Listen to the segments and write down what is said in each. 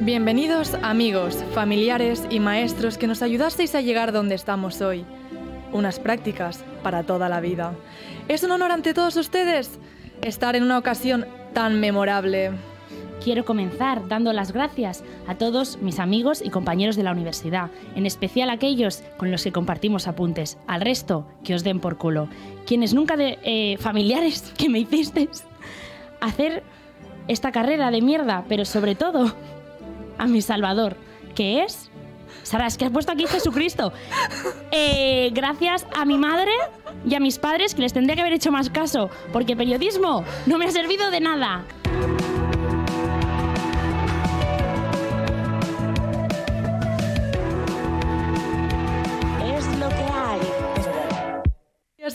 Bienvenidos amigos, familiares y maestros que nos ayudasteis a llegar donde estamos hoy. Unas prácticas para toda la vida. Es un honor ante todos ustedes estar en una ocasión tan memorable. Quiero comenzar dando las gracias a todos mis amigos y compañeros de la universidad, en especial a aquellos con los que compartimos apuntes, al resto que os den por culo, quienes nunca de eh, familiares que me hicisteis hacer esta carrera de mierda, pero sobre todo a mi Salvador, que es... Sara, es que has puesto aquí Jesucristo. Eh, gracias a mi madre y a mis padres, que les tendría que haber hecho más caso, porque periodismo no me ha servido de nada.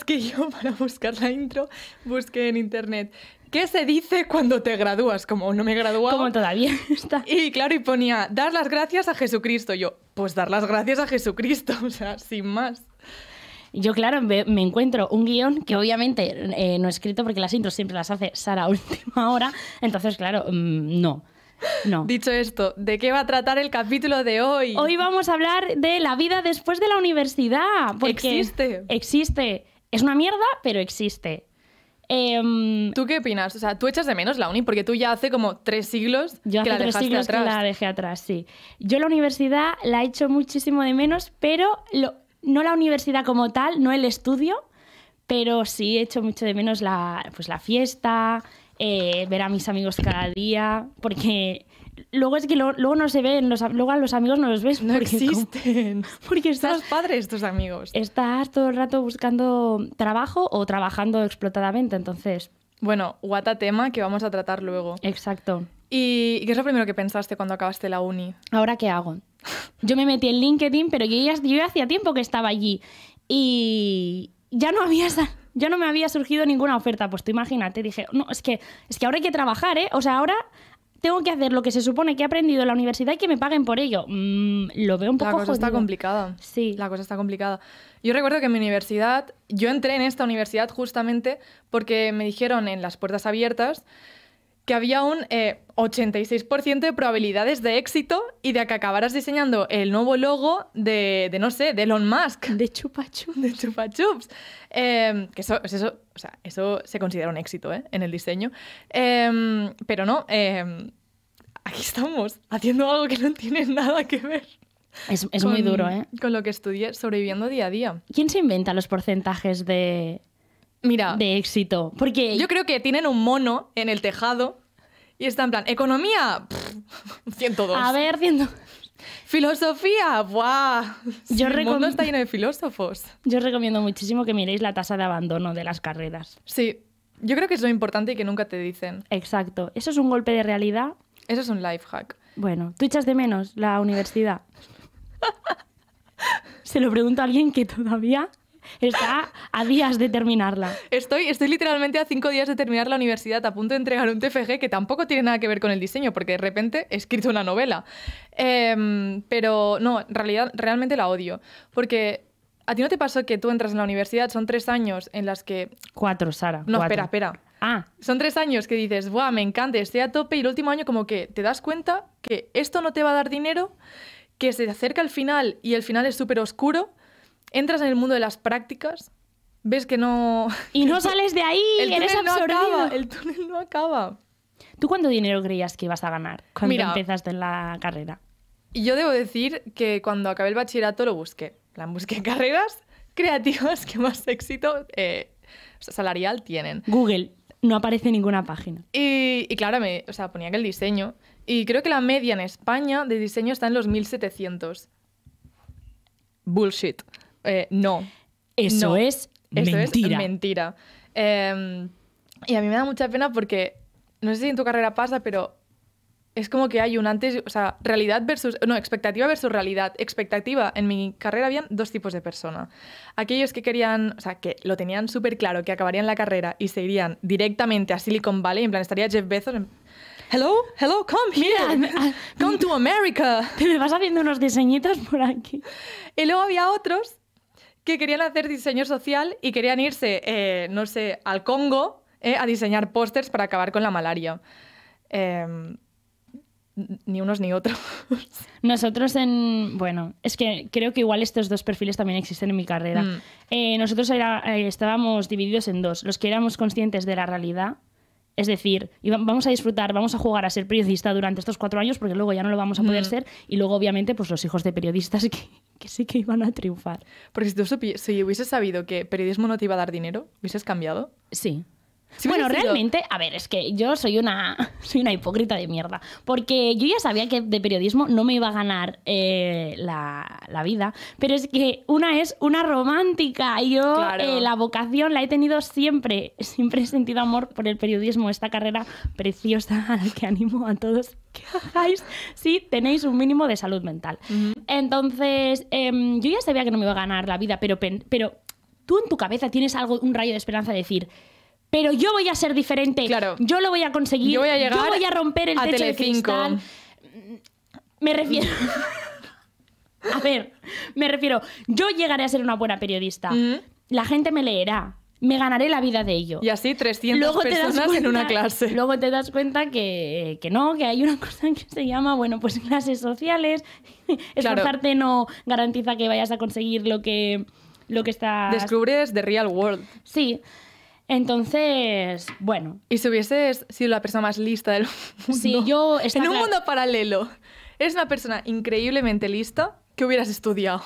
que yo para buscar la intro busqué en internet ¿qué se dice cuando te gradúas? Como no me he graduado. Como todavía está. Y claro, y ponía, dar las gracias a Jesucristo. Yo, pues dar las gracias a Jesucristo, o sea, sin más. Yo, claro, me, encuentro un guión que obviamente eh, no he escrito porque las intros siempre las hace Sara última hora. Entonces, claro, mm, no. No. Dicho esto, ¿de qué va a tratar el capítulo de hoy? Hoy vamos a hablar de la vida después de la universidad. Porque existe. Existe. Es una mierda, pero existe. Em, ¿Tú qué opinas? O sea, ¿tú echas de menos la uni? Porque tú ya hace como tres siglos yo que hace la tres dejaste siglos atrás. la dejé atrás, sí. Yo la universidad la hecho muchísimo de menos, pero no la universidad como tal, no el estudio, pero sí he echo mucho de menos la, pues, la fiesta, eh, ver a mis amigos cada día, porque luego es que luego no se ven, los, luego a los amigos no los ves. No existen. Porque estás... padre estos padres amigos. Estás todo el rato buscando trabajo o trabajando explotadamente, entonces... Bueno, guata tema que vamos a tratar luego. Exacto. ¿Y qué es lo primero que pensaste cuando acabaste la uni? ¿Ahora qué hago? Yo me metí en LinkedIn, pero yo ya, hacía tiempo que estaba allí. Y ya no había... Ya no me había surgido ninguna oferta, pues tú imagínate, dije, no, es que, es que ahora hay que trabajar, ¿eh? O sea, ahora tengo que hacer lo que se supone que he aprendido en la universidad y que me paguen por ello. Mm, lo veo un poco La cosa está complicada. Sí. La cosa está complicada. Yo recuerdo que en mi universidad, yo entré en esta universidad justamente porque me dijeron en las puertas abiertas que había un 86% eh, de probabilidades de éxito y de que acabaras diseñando el nuevo logo de, no sé, de Elon Musk. De Chupa Chups. De Chupa Chups. Eh, que eso, pues o sea, eso se considera un éxito ¿eh? en el diseño. Em, pero no, em, aquí estamos haciendo algo que no tiene nada que ver. Es, muy duro, ¿eh? Con lo que estudié, sobreviviendo día a día. ¿Quién se inventa los porcentajes de, Mira, de éxito? Porque yo creo que tienen un mono en el tejado y están en plan, economía, 102. A ver, 102. Filosofía, ¡buah! Yo el mundo está lleno de filósofos. Yo recomiendo muchísimo que miréis la tasa de abandono de las carreras. Sí, yo creo que es lo importante y que nunca te dicen. Exacto. Eso es un golpe de realidad. Eso es un life hack. Bueno, ¿tú echas de menos la universidad? Se lo pregunto a alguien que todavía Está a días de terminarla. Estoy, estoy literalmente a cinco días de terminar la universidad, a punto de entregar un TFG que tampoco tiene nada que ver con el diseño, porque de repente he escrito una novela. Em, pero no, en realidad realmente la odio, porque ¿A ti no te pasó que tú entras en la universidad? Son tres años en las que... Cuatro, Sara. No, espera, espera. Ah. Son tres años que dices, ¡buah, me encanta, estoy a tope! Y el último año como que te das cuenta que esto no te va a dar dinero, que se acerca el final y el final es súper oscuro entras en el mundo de las prácticas, ves que no... Y no sales de ahí, eres absorbido. el túnel no acaba. ¿Tú cuánto dinero creías que ibas a ganar cuando empezaste en la carrera? Yo debo decir que cuando acabé el bachillerato lo busqué. La busqué carreras creativas que más éxito eh, salarial tienen. Google, no aparece ninguna página. Y, claro, me, o sea, ponía que el diseño. Y creo que la media en España de diseño está en los 1700. Bullshit. Eh, no. Eso es mentira. Em, y a mí me da mucha pena porque, no sé si en tu carrera pasa, pero es como que hay un antes, o sea, realidad versus, no, expectativa versus realidad. Expectativa, en mi carrera habían dos tipos de personas. Aquellos que querían, o sea, que lo tenían súper claro, que acabarían la carrera y se irían directamente a Silicon Valley, en plan, estaría Jeff Bezos. hello, hello, come here, ah, come to America. Te me vas haciendo unos diseñitos por aquí. Y luego había otros que querían hacer diseño social y querían irse, eh, no sé, al Congo eh, a diseñar pósters para acabar con la malaria. Em, ni unos ni otros. Nosotros en... Bueno, es que creo que igual estos dos perfiles también existen en mi carrera. Mm. Eh, nosotros estábamos divididos en dos, los que éramos conscientes de la realidad es decir, vamos a disfrutar, vamos a jugar a ser periodista durante estos cuatro años porque luego ya no lo vamos a poder mm. ser y luego obviamente pues los hijos de periodistas que, que sí que iban a triunfar. Porque si tú hubieses sabido que periodismo no te iba a dar dinero, ¿hubieses cambiado? Sí, bueno, realmente, a ver, es que yo soy una, soy una hipócrita de mierda. Porque yo ya sabía que de periodismo no me iba a ganar eh, la, vida. Pero es que una es una romántica. yo eh, la vocación la he tenido siempre. Siempre he sentido amor por el periodismo, esta carrera preciosa al que animo a todos que hagáis si tenéis un mínimo de salud mental. Entonces, em, yo ya sabía que no me iba a ganar la vida, pero, pero tú en tu cabeza tienes algo, un rayo de esperanza de decir pero yo voy a ser diferente. Claro. Yo lo voy a conseguir. Yo voy a llegar. a romper el techo Me refiero. a ver, me refiero. Yo llegaré a ser una buena periodista. La gente me leerá. Me ganaré la vida de ello. Y así 300 personas en una clase. Luego te das cuenta que, no, que hay una cosa que se llama, bueno, pues clases sociales. Esforzarte no garantiza que vayas a conseguir lo que, lo que está... Descubres the real world. Sí. Entonces, bueno. Y si hubieses sido la persona más lista del mundo. Sí, yo. En un mundo paralelo. es una persona increíblemente lista que hubieras estudiado.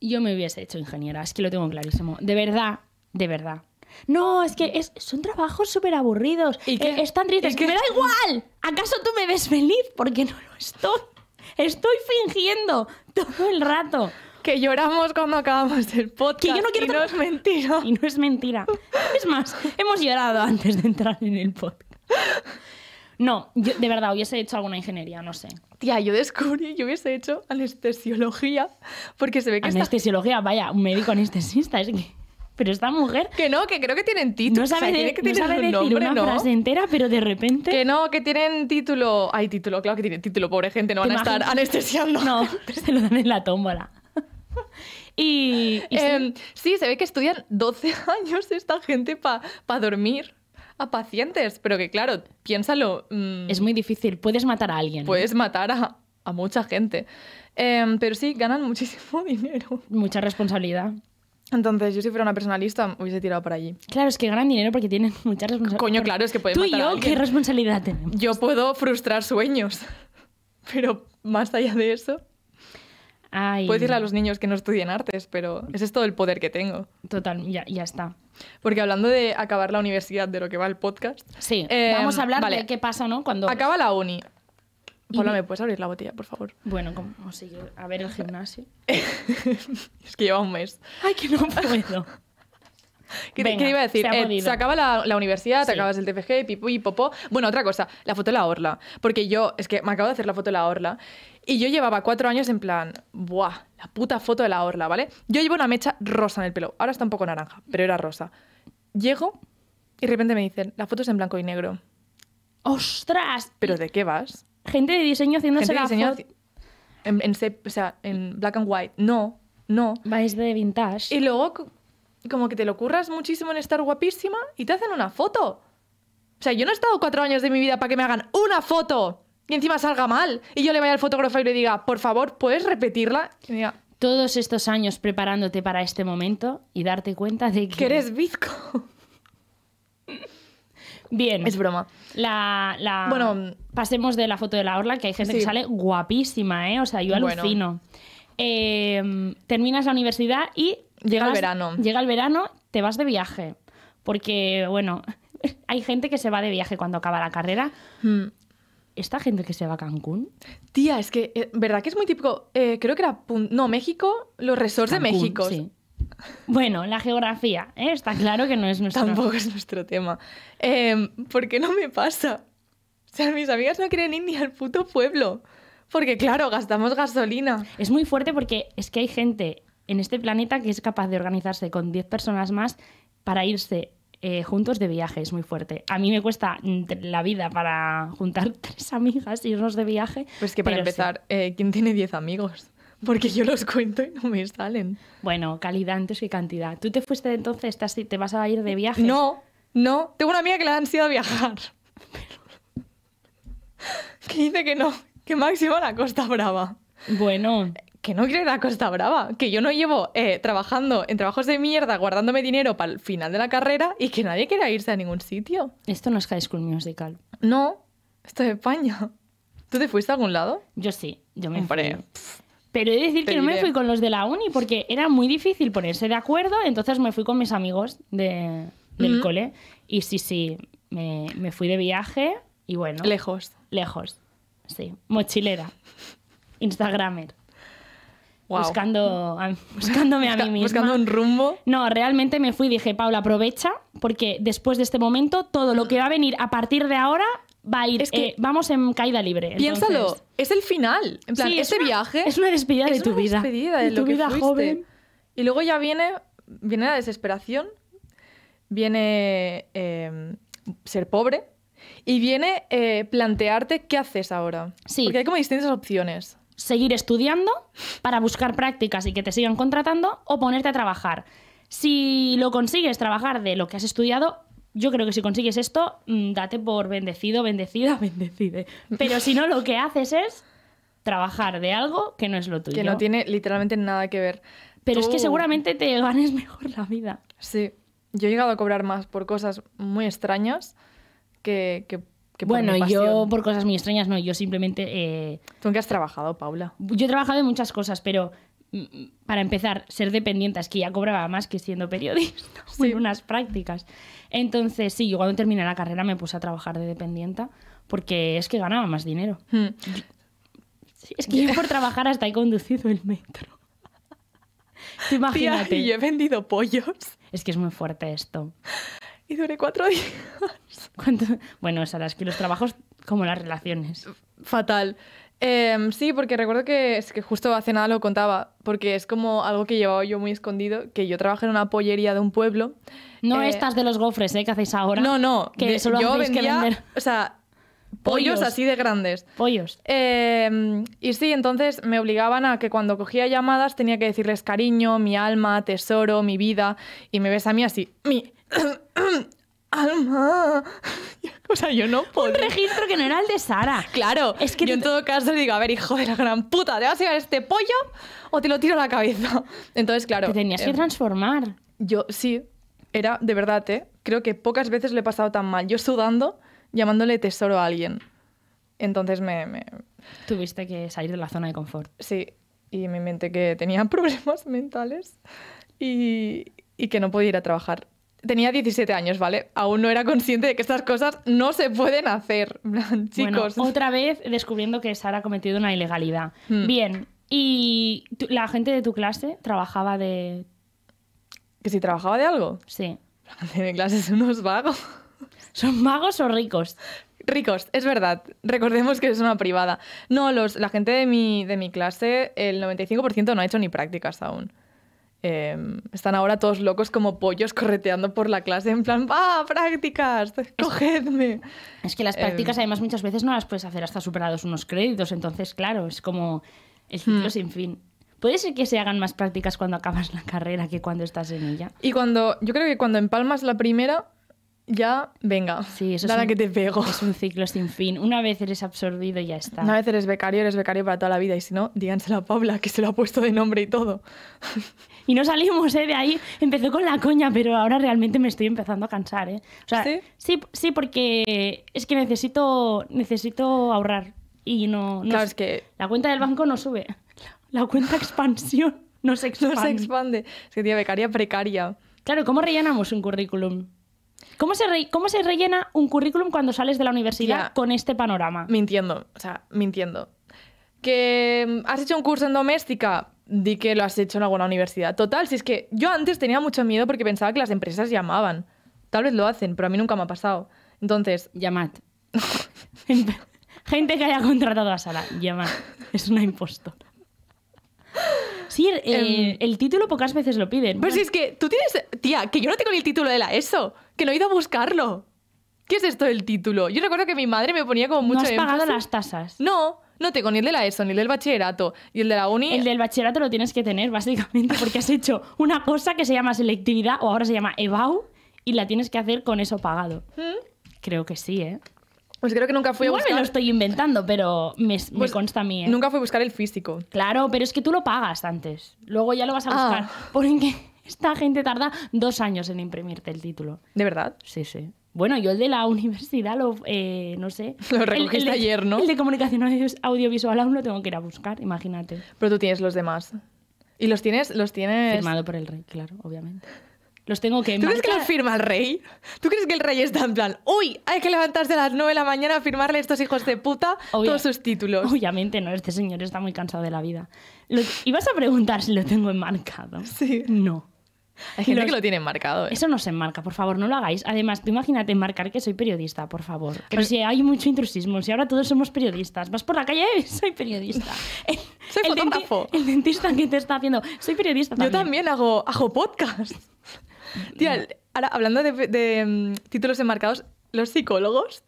Yo me hubiese hecho ingeniera, es que lo tengo clarísimo. De verdad, de verdad. No, es que son trabajos súper aburridos. ¿Y eh, que están tristes. que me da igual. ¿Acaso tú me ves feliz? Porque no lo estoy. Estoy fingiendo todo el rato que lloramos cuando acabamos el podcast. Que yo no quiero y no es mentira. Y no es mentira. Es más, hemos llorado antes de entrar en el podcast. No, yo de verdad hubiese hecho alguna ingeniería, no sé. Tía, yo descubrí, yo hubiese hecho anestesiología, porque se ve que... Anestesiología, vaya, un médico anestesista, es que... Pero esta mujer... Que no, que creo que tienen título. No sabe, que no sabe decir nombre, una ¿no? frase entera, pero de repente... Que no, que tienen título... Hay título, claro que tienen título, pobre gente, no van a estar anestesiando. No, pues se lo dan en la tómbola. y, eh, sí. se ve que estudian 12 años esta gente para dormir a pacientes, pero que claro, piénsalo. Mm, es muy difícil, puedes matar a alguien. ¿eh? Puedes matar a, a mucha gente. Eh, pero sí, ganan muchísimo dinero. Mucha responsabilidad. Entonces, yo si fuera una personalista hubiese tirado por allí. Claro, es que ganan dinero porque tienen mucha responsabilidad. Coño, claro, es que pueden Tú matar y yo, ¿qué responsabilidad tenemos? Yo puedo frustrar sueños, pero más allá de eso... Ay. Puedo decirle a los niños que no estudien artes, pero ese es todo el poder que tengo. Total, ya, ya está. Porque hablando de acabar la universidad, de lo que va el podcast. Sí, eh, vamos a hablar de qué pasa, ¿no? Cuando. Acaba la uni. Hola, ¿me puedes abrir la botella, por favor? Bueno, como A ver el gimnasio. es que lleva un mes. Ay, que no puedo. ¿Qué, iba a decir? Eh, se, acaba la, universidad, te acabas el TFG, pipo y popó. Bueno, otra cosa, la foto de la orla. Porque yo, es que me acabo de hacer la foto de la orla y yo llevaba cuatro años en plan, ¡buah! La puta foto de la orla, ¿vale? Yo llevo una mecha rosa en el pelo. Ahora está un poco naranja, pero era rosa. Llego y de repente me dicen, la foto es en blanco y negro. ¡Ostras! ¿Pero de qué vas? Gente de diseño haciéndose la foto. En, o sea, en black and white. No, no. Vais de vintage. Y luego como que te lo curras muchísimo en estar guapísima y te hacen una foto. O sea, yo no he estado cuatro años de mi vida para que me hagan una foto y encima salga mal. Y yo le vaya al fotógrafo y le diga, por favor, ¿puedes repetirla? todos estos años preparándote para este momento y darte cuenta de que... Que eres bizco. Bien. Es broma. La, Bueno, pasemos de la foto de la orla, que hay gente que sale guapísima, ¿eh? O sea, yo alucino. Eh, terminas la universidad y Llega el verano. Llega el verano, te vas de viaje. Porque, bueno, hay gente que se va de viaje cuando acaba la carrera. Hmm. ¿Esta gente que se va a Cancún? Tía, es que, eh, ¿verdad que es muy típico? Eh, creo que era. No, México, los resorts de México. Bueno, la geografía, ¿eh? está claro que no es nuestro Tampoco es nuestro tema. Em, ¿Por qué no me pasa? O sea, mis amigas no quieren ir ni al puto pueblo. Porque, claro, gastamos gasolina. Es muy fuerte porque es que hay gente en este planeta que es capaz de organizarse con 10 personas más para irse eh, juntos de viaje, es muy fuerte. A mí me cuesta mm, la vida para juntar tres amigas y irnos de viaje. Pues que para empezar, eh, ¿quién tiene 10 amigos? Porque yo los cuento y no me salen. Bueno, calidad antes que cantidad. ¿Tú te fuiste entonces? ¿Te vas a ir de viaje? No, no. Tengo una amiga que le han sido a viajar. que dice que no, que máximo la Costa Brava. Bueno que no quiero ir a Costa Brava, que yo no llevo eh, trabajando en trabajos de mierda, guardándome dinero para el final de la carrera y que nadie quiera irse a ningún sitio. Esto no es High School Musical. No, esto es España. ¿Tú te fuiste a algún lado? Yo sí, yo me fui. Pero he de decir que no me fui con los de la uni porque era muy difícil ponerse de acuerdo, entonces me fui con mis amigos de, del cole. Y sí, sí, me, me fui de viaje y bueno. Lejos. Lejos, sí. Mochilera. Instagramer. Buscando, buscándome a mí misma. Buscando un rumbo. No, realmente me fui y dije, Paula, aprovecha, porque después de este momento, todo lo que va a venir a partir de ahora va a ir. Es que eh, vamos en caída libre. Piénsalo, es el final. En este viaje. Es una despedida de tu una vida. despedida de, tu vida joven. Y luego ya viene, viene la desesperación, viene em, ser pobre y viene eh, plantearte qué haces ahora. Porque hay como distintas opciones seguir estudiando para buscar prácticas y que te sigan contratando o ponerte a trabajar. Si lo consigues trabajar de lo que has estudiado, yo creo que si consigues esto, mm, date por bendecido, bendecida, bendecide. Pero si no, lo que haces es trabajar de algo que no es lo tuyo. Que no tiene literalmente nada que ver. Pero es que seguramente te ganes mejor la vida. Sí. Yo he llegado a cobrar más por cosas muy extrañas que bueno, yo por cosas muy extrañas no, yo simplemente... Eh... ¿Tú en qué has trabajado, Paula? Yo he trabajado en muchas cosas, pero mm, mm, para empezar, ser dependiente, es que ya cobraba más que siendo periodista sí. unas prácticas. Entonces, sí, yo cuando terminé la carrera me puse a trabajar de dependienta porque es que ganaba más dinero. Hmm. es que yo por trabajar hasta he conducido el metro. Imagínate. y yo he vendido pollos. Es que es muy fuerte esto y duré cuatro días. Bueno, sea, es que los trabajos como las relaciones. Fatal. Em, sí, porque recuerdo que, es que justo hace nada lo contaba, porque es como algo que llevaba yo muy escondido, que yo trabajé en una pollería de un pueblo. No eh, estas de los gofres, eh, Que hacéis ahora. No, no. Que solo yo vendía, O sea, pollos, así de grandes. Pollos. Em, y sí, entonces me obligaban a que cuando cogía llamadas tenía que decirles cariño, mi alma, tesoro, mi vida, y me ves a mí así, Alma. O sea, yo no puedo. Un registro que no era el de Sara. Claro. Es que yo en todo caso le digo, a ver, hijo de la gran puta, ¿te vas a llevar este pollo o te lo tiro a la cabeza? Entonces, claro. Te tenías que em, transformar. Yo sí. Era, de verdad, ¿eh? Creo que pocas veces le he pasado tan mal. Yo sudando, llamándole tesoro a alguien. Entonces me, Tuviste que salir de la zona de confort. Sí. Y me inventé que tenía problemas mentales y, y que no podía ir a trabajar tenía 17 años, ¿vale? Aún no era consciente de que estas cosas no se pueden hacer, chicos. otra vez descubriendo que Sara ha cometido una ilegalidad. Hmm. Bien, ¿y la gente de tu clase trabajaba de...? ¿Que si trabajaba de algo? Sí. La gente de clase son unos vagos. ¿Son vagos o ricos? Ricos, es verdad. Recordemos que es una privada. No, los, la gente de mi, de mi clase, el 95% no ha hecho ni prácticas aún. Em, están ahora todos locos como pollos correteando por la clase en plan, ¡ah, prácticas! ¡Cogedme! Es que las prácticas em. además muchas veces no las puedes hacer hasta superados unos créditos, entonces claro, es como el ciclo hmm. sin fin. Puede ser que se hagan más prácticas cuando acabas la carrera que cuando estás en ella. Y cuando, yo creo que cuando empalmas la primera, ya, venga, sí, es que te pego. Es un ciclo sin fin. Una vez eres absorbido, ya está. Una vez eres becario, eres becario para toda la vida. Y si no, díganselo a Paula, que se lo ha puesto de nombre y todo. y no salimos ¿eh? de ahí. Empezó con la coña, pero ahora realmente me estoy empezando a cansar. ¿eh? O ¿Sí? ¿Sí? porque es que necesito, necesito ahorrar y no, claro, es que... la cuenta del banco no sube. La, cuenta expansión no se expande. No se expande. Es que tía becaria precaria. Claro, ¿cómo rellenamos un currículum? ¿Cómo se, ¿Cómo se rellena un currículum cuando sales de la universidad con este panorama? Mintiendo, o sea, mintiendo. ¿Que mm, has hecho un curso en doméstica? di que lo has hecho en alguna universidad. Total, si es que yo antes tenía mucho miedo porque pensaba que las empresas llamaban. Tal vez lo hacen, pero a mí nunca me ha pasado. Entonces... Llamad. Gente que haya contratado a sala llamad. Es una impostora. Sí, el, título pocas veces lo piden. Pero pues si es que tú tienes... Tía, que yo no tengo ni el título de la ESO, que lo he ido a buscarlo. ¿Qué es esto del título? Yo recuerdo que mi madre me ponía como mucho... No has pagado las tasas. No, no tengo ni el de la ESO, ni el del bachillerato. Y el de la uni. El del bachillerato lo tienes que tener, básicamente, porque has hecho una cosa que se llama selectividad o ahora se llama EBAU y la tienes que hacer con eso pagado. ¿Mm? Creo que sí, ¿eh? Pues creo que nunca fui a buscar... me lo estoy inventando, pero me, pues consta a mí. ¿eh? Nunca fui a buscar el físico. Claro, pero es que tú lo pagas antes. Luego ya lo vas a ah. buscar. en qué esta gente tarda dos años en imprimirte el título. ¿De verdad? Sí, sí. Bueno, yo el de la universidad, lo, eh, no sé. Lo recogiste ayer, ¿no? El de comunicación audiovisual aún lo tengo que ir a buscar, imagínate. Pero tú tienes los demás. ¿Y los tienes? Los tienes... Firmado por el rey, claro, obviamente. Los tengo que... ¿Tú crees que los firma el rey? ¿Tú crees que el rey está en plan, uy, hay que levantarse a las 9 de la mañana a firmarle a estos hijos de puta todos sus títulos? Obviamente no, este señor está muy cansado de la vida. ¿Y ¿Ibas a preguntar si lo tengo enmarcado? Sí. No. Hay gente que lo tiene enmarcado. ¿eh? Eso no se enmarca, por favor, no lo hagáis. Además, tú imagínate enmarcar que soy periodista, por favor. Pero si hay mucho intrusismo, si ahora todos somos periodistas, vas por la calle, y soy periodista. soy fotógrafo. el dentista que te está haciendo, soy periodista también. Yo también hago, hago podcast. Tía, ahora, hablando de, mm, títulos enmarcados, los psicólogos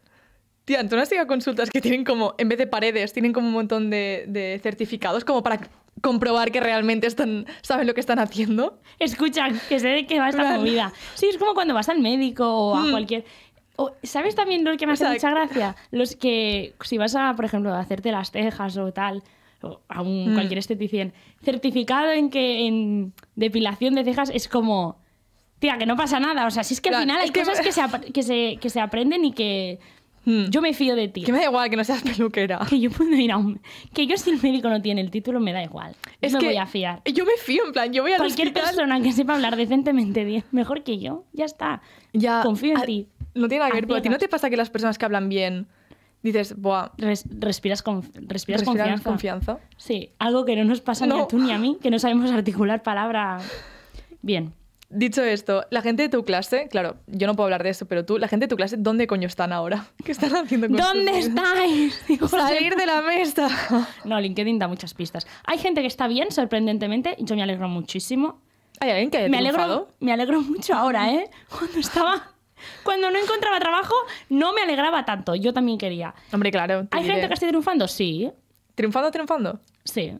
Tía, entonces consultas que tienen como, en vez de paredes, tienen como un montón de certificados como para comprobar que realmente están, saben lo que están haciendo. Escucha, que sé de qué va esta comida Sí, es como cuando vas al médico o a mm. cualquier... ¿Sabes también lo que me hace mucha gracia? Los que, si vas a, por ejemplo, a hacerte las cejas o tal, o a un, mm. cualquier esteticien, certificado en que en depilación de cejas es como... Tía, que no pasa nada. O sea, si es que al final hay cosas que se, que se aprenden y que Hmm. Yo me fío de ti. Que me da igual que no seas peluquera. Que yo puedo ir a un... Que yo si el médico no tiene el título me da igual. Es me voy a fiar. Yo me fío, en plan, yo voy a Cualquier persona que sepa hablar decentemente bien, mejor que yo, ya está. Confío en ti. No tiene nada que ver, pero a ti no te pasa que las personas que hablan bien dices, buah. respiras, con respiras, confianza. Sí, algo que no nos pasa ni a tú ni a mí, que no sabemos articular palabra bien. Dicho esto, la gente de tu clase, claro, yo no puedo hablar de eso, pero tú, la gente de tu clase, ¿dónde coño están ahora? ¿Qué están haciendo con ¿Dónde estáis? salir de la mesa. No, LinkedIn da muchas pistas. Hay gente que está bien, sorprendentemente, y yo me alegro muchísimo. ¿Hay alguien que me triunfado? alegro, me alegro mucho ahora, ¿eh? Cuando estaba cuando no encontraba trabajo, no me alegraba tanto. Yo también quería. Hombre, claro. ¿Hay gente que está triunfando? Sí. ¿Triunfando, triunfando? Sí.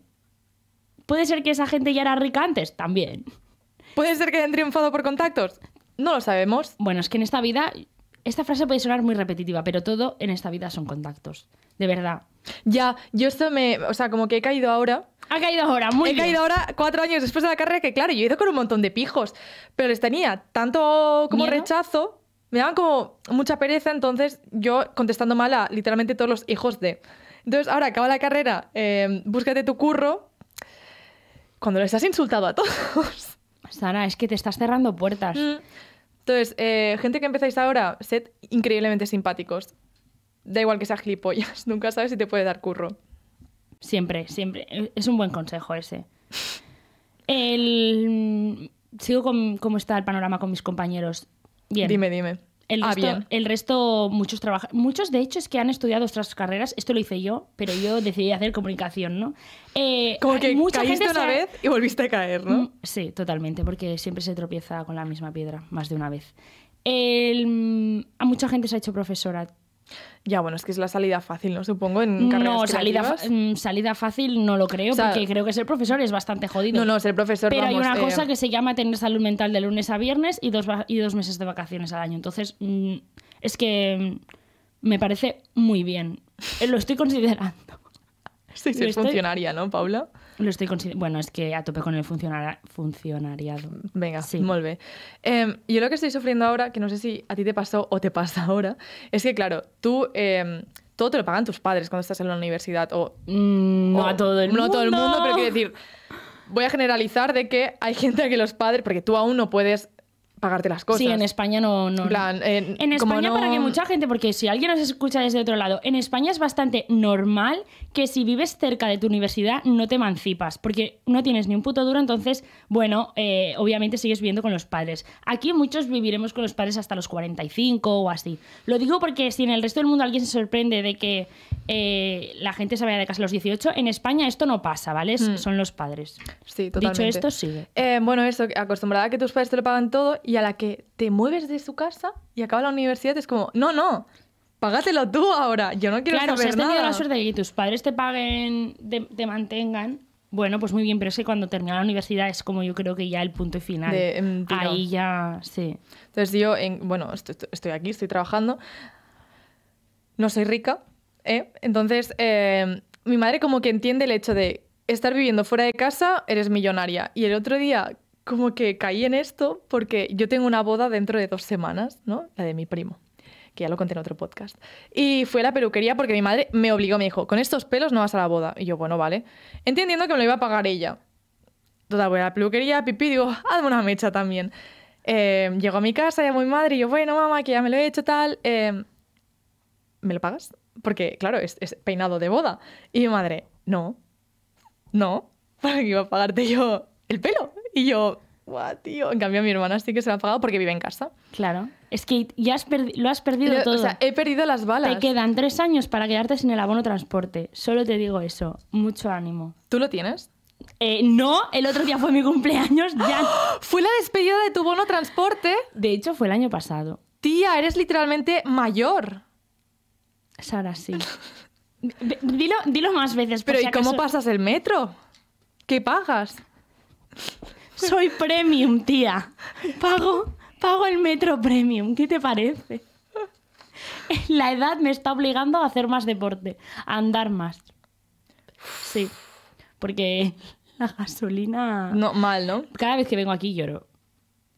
¿Puede ser que esa gente ya era rica antes? También. ¿Puede ser que hayan triunfado por contactos? No lo sabemos. Bueno, es que en esta vida, esta frase puede sonar muy repetitiva, pero todo en esta vida son contactos. De verdad. Ya, yo esto me. O sea, como que he caído ahora. Ha caído ahora, muy bien. He caído ahora cuatro años después de la carrera, que claro, yo he ido con un montón de pijos, pero les tenía tanto como rechazo me daban como mucha pereza, entonces yo contestando mal a literalmente todos los hijos de. Entonces, ahora acaba la carrera, eh, búscate tu curro. Cuando les has insultado a todos. Sara, es que te estás cerrando puertas. Mm. Entonces, eh, gente que empezáis ahora, sed increíblemente simpáticos. Da igual que seas gilipollas, nunca sabes si te puede dar curro. Siempre, siempre. Eh, es un buen consejo ese. El... Mm, sigo con cómo está el panorama con mis compañeros. Dime, dime. Ah, el resto, muchos trabajan. Muchos, de hecho, es que han estudiado otras carreras. Esto lo hice yo, pero yo decidí hacer comunicación, ¿no? Eh, Como que mucha gente una vez y volviste a caer, ¿no? Mm, sí, totalmente, porque siempre se tropieza con la misma piedra, más de una vez. a mucha gente se ha hecho profesora ya, bueno, es que es la salida fácil, ¿no? Supongo en carreras No, salida, mm, salida fácil no lo creo, porque creo que ser profesor es bastante jodido. No, no, ser profesor Pero hay una eh, cosa que se llama tener salud mental de lunes a viernes y dos, y dos meses de vacaciones al año. Entonces, mm, es que mm, me parece muy bien. Eh, lo estoy considerando. Sí, sí, funcionaria, ¿no, Paula? Lo estoy bueno, es que a tope con el funcionariado. Venga, sí. vuelve em, yo lo que estoy sufriendo ahora, que no sé si a ti te pasó o te pasa ahora, es que, claro, tú... Em, todo te lo pagan tus padres cuando estás en la universidad o... Mm, no a todo el mundo. No a todo el mundo, pero quiero decir, voy a generalizar de que hay gente que los padres, porque tú aún no puedes pagarte las cosas. Sí, en España no. en, España, para que mucha gente, porque si alguien nos escucha desde otro lado, en España es bastante normal que si vives cerca de tu universidad no te emancipas, porque no tienes ni un puto duro, entonces, bueno, eh, obviamente sigues viviendo con los padres. Aquí muchos viviremos con los padres hasta los 45 o así. Lo digo porque si en el resto del mundo alguien se sorprende de que eh, la gente se vaya de casa a los 18, en España esto no pasa, ¿vale? Mm. Son los padres. Sí, totalmente. Dicho esto, sigue. Eh, bueno, eso, acostumbrada a que tus padres te lo pagan todo y a la que te mueves de su casa y acaba la universidad es como, no, no, págatelo tú ahora, yo no quiero claro, si has tenido la suerte de que tus padres te paguen, te, mantengan, bueno, pues muy bien, pero es que cuando termina la universidad es como yo creo que ya el punto final. Em, Ahí ya, sí. Entonces yo, bueno, estoy, aquí, estoy trabajando, no soy rica, ¿eh? entonces em, mi madre como que entiende el hecho de estar viviendo fuera de casa, eres millonaria. Y el otro día como que caí en esto porque yo tengo una boda dentro de dos semanas, ¿no? La de mi primo, que ya lo conté en otro podcast. Y fue a la peluquería porque mi madre me obligó, me dijo, con estos pelos no vas a la boda. Y yo, bueno, vale. Entendiendo que me lo iba a pagar ella. Entonces voy a la peluquería, pipí, digo, hazme ah, una mecha también. Em, llego a mi casa, llamo a mi madre y yo, bueno, mamá, que ya me lo he hecho, tal. Em, ¿Me lo pagas? Porque, claro, es, peinado de boda. Y mi madre, no, no, para que iba a pagarte yo el pelo. Y yo, guau, tío. En cambio, a mi hermana sí que se la ha pagado porque vive en casa. Claro. Es que ya lo has perdido todo. O sea, he perdido las balas. Te quedan tres años para quedarte sin el abono transporte. Solo te digo eso. Mucho ánimo. ¿Tú lo tienes? Eh, no, el otro día fue mi cumpleaños. Ya... ¿Fue la despedida de tu abono transporte? De hecho, fue el año pasado. Tía, eres literalmente mayor. Sara, sí. dilo, dilo, más veces. Pero ¿y cómo pasas el metro? ¿Qué pagas? Soy premium, tía. Pago, pago el metro premium. ¿Qué te parece? La edad me está obligando a hacer más deporte, a andar más. Sí. Porque la gasolina. No, mal, ¿no? Cada vez que vengo aquí lloro.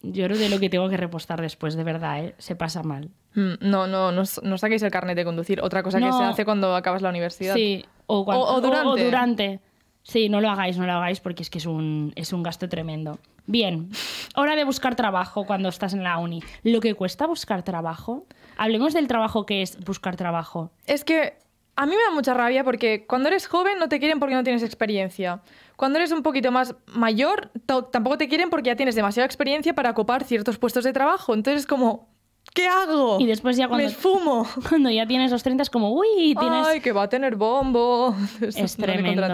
Lloro de lo que tengo que repostar después, de verdad, ¿eh? Se pasa mal. Mm, no, no, no, saquéis el carnet de conducir. Otra cosa que se hace cuando acabas la universidad. Sí, o, o durante. Sí, no lo hagáis, no lo hagáis porque es que es un, es un gasto tremendo. Bien, hora de buscar trabajo cuando estás en la uni. Lo que cuesta buscar trabajo, hablemos del trabajo que es buscar trabajo. Es que a mí me da mucha rabia porque cuando eres joven no te quieren porque no tienes experiencia. Cuando eres un poquito más mayor tampoco te quieren porque ya tienes demasiada experiencia para ocupar ciertos puestos de trabajo. Entonces es como, ¿Qué hago? Y después ya cuando... ¡Me fumo! Cuando ya tienes los 30 es como, uy, tienes... ¡Ay, que va a tener bombo! Es tremendo.